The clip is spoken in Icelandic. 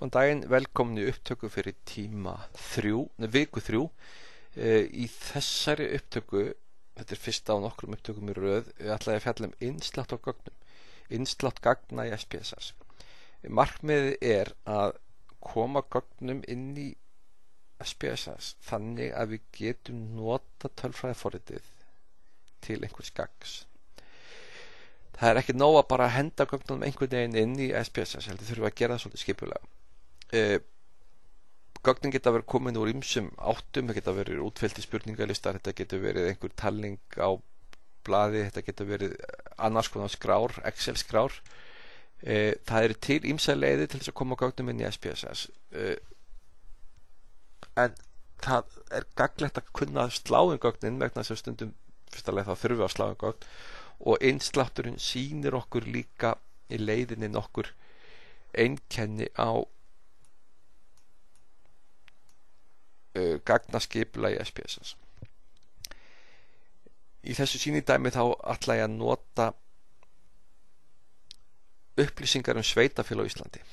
Góðan daginn, velkomin í upptöku fyrir tíma þrjú, nefn viku þrjú. E, í þessari upptöku, þetta er fyrsta á nokkrum upptökum í rauð, við e, ætlaði að fjalla um inslátt á gögnum, inslátt gagna í SPSS. Markmiðið er að koma gögnum inn í SPSS þannig að við getum nota tölfræðiforritið til einhvers gags. Það er ekki nóg að bara henda gögnum einhvern veginn inn í SPSS, heldur þurfum að gera það svolítið skipulega e, Gögnin geta verið komin úr ymsum áttum, það geta verið útfælt í spurningalistar, þetta geta verið einhver talning á blaði, þetta geta verið annars konar skrár, Excel skrár. E, eh, það eru til ymsa leiði til þess að koma gögnum inn í SPSS. E, eh, en það er gaglegt að kunna sláðum gögnin, vegna þess að stundum fyrstulega þá þurfum við að sláðum gögn og einslátturinn sínir okkur líka í leiðinni nokkur einnkenni á Uh, gagnaskipla í SPS-ins. Í þessu sínidæmi þá ætla ég að nota upplýsingar um sveitafél á Íslandi